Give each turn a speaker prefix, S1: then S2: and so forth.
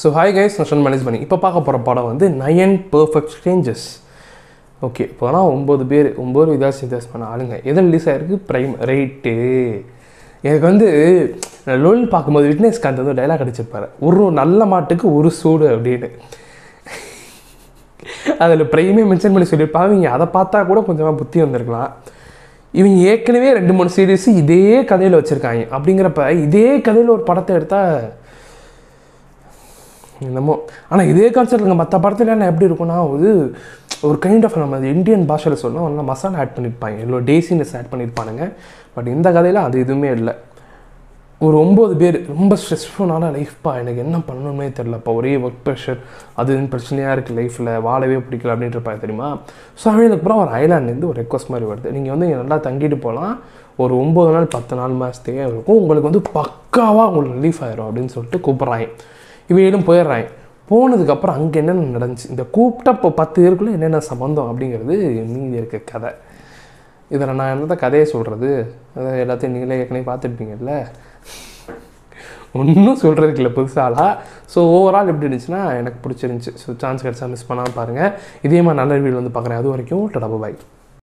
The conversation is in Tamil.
S1: ஸோ ஹாய்
S2: கைஸ் நான் சொன்ன மேனேஜ் பண்ணி இப்போ பார்க்க போகிற படம் வந்து நயன் பர்ஃபெக்ட் ஸ்ட்ரேஞ்சஸ் ஓகே இப்போனா ஒம்பது பேர் ஒம்பது வித்தியாசம் வித்தியாசம் பண்ண ஆளுங்க எதுவும் ரிலீஸ் ஆகிருக்கு ப்ரைம் ரைட்டு எனக்கு வந்து லோல் பார்க்கும்போது விட்னஸ்காந்த் வந்து டைலாக் அடிச்சிருப்பார் ஒரு நல்ல மாட்டுக்கு ஒரு சூடு அப்படின்னு அதில் ப்ரைமே மென்ஷன் பண்ணி சொல்லியிருப்பாங்க இவங்க அதை பார்த்தா கூட கொஞ்சமாக புத்தி வந்திருக்கலாம் இவங்க ஏற்கனவே ரெண்டு மூணு சீரீஸ் இதே கதையில் வச்சுருக்காங்க அப்படிங்கிறப்ப இதே கதையில் ஒரு படத்தை எடுத்தால் என்னமோ ஆனால் இதே கான்செப்ட் இருக்குது மற்ற படத்துல என்ன எப்படி இருக்குன்னா ஒரு ஒரு கைண்ட் ஆஃப் நம்ம இந்தியன் பாஷையில் சொன்னால் நல்லா மசாலா ஆட் பண்ணியிருப்பாங்க எவ்வளோ டேசினஸ் ஆட் பண்ணியிருப்பானுங்க பட் இந்த கதையில் அது எதுவுமே இல்லை ஒரு ஒம்பது பேர் ரொம்ப ஸ்ட்ரெஸ்ஃபுல்லான லைஃப்பா எனக்கு என்ன பண்ணணுமே தெரிலப்பா ஒரே ஒர்க் ப்ரெஷர் அது பிரச்சனையாக இருக்குது லைஃப்பில் வாழவே பிடிக்கல அப்படின்றப்பா தெரியுமா ஸோ அதுக்கப்புறம் ஒரு ஐலாண்ட்லேருந்து ஒரு ரெக்வஸ்ட் மாதிரி வருது நீங்கள் வந்து நல்லா தங்கிட்டு போகலாம் ஒரு ஒம்பது நாள் பத்து நாள் மாதத்தையே இருக்கும் உங்களுக்கு வந்து பக்காவாக உங்களுக்கு ரிலீஃப் ஆயிரும் அப்படின்னு சொல்லிட்டு கூப்பிட்றாங்க இவையிலும் போயிடுறாங்க போனதுக்கப்புறம் அங்கே என்னென்ன நடந்துச்சு இந்த கூப்பிட்ட இப்போ பத்து பேருக்குள்ளே என்னென்ன சம்மந்தம் அப்படிங்கிறது நீங்கள் இருக்க கதை இதில் நான் தான் கதையை சொல்கிறது அதை எல்லாத்தையும் நீங்களே ஏற்கனவே பார்த்துருப்பீங்கல்ல ஒன்றும் சொல்கிறதுக்கு இல்லை புதுசாலாம் ஸோ ஓவரால் எப்படி இருந்துச்சுன்னா எனக்கு பிடிச்சிருந்துச்சி ஸோ சான்ஸ் கிடச்சா மிஸ் பண்ணாமல் பாருங்கள் இதே மாதிரி நல்ல வீடியோ வந்து பார்க்குறேன் அது வரைக்கும் டபு
S1: பாய்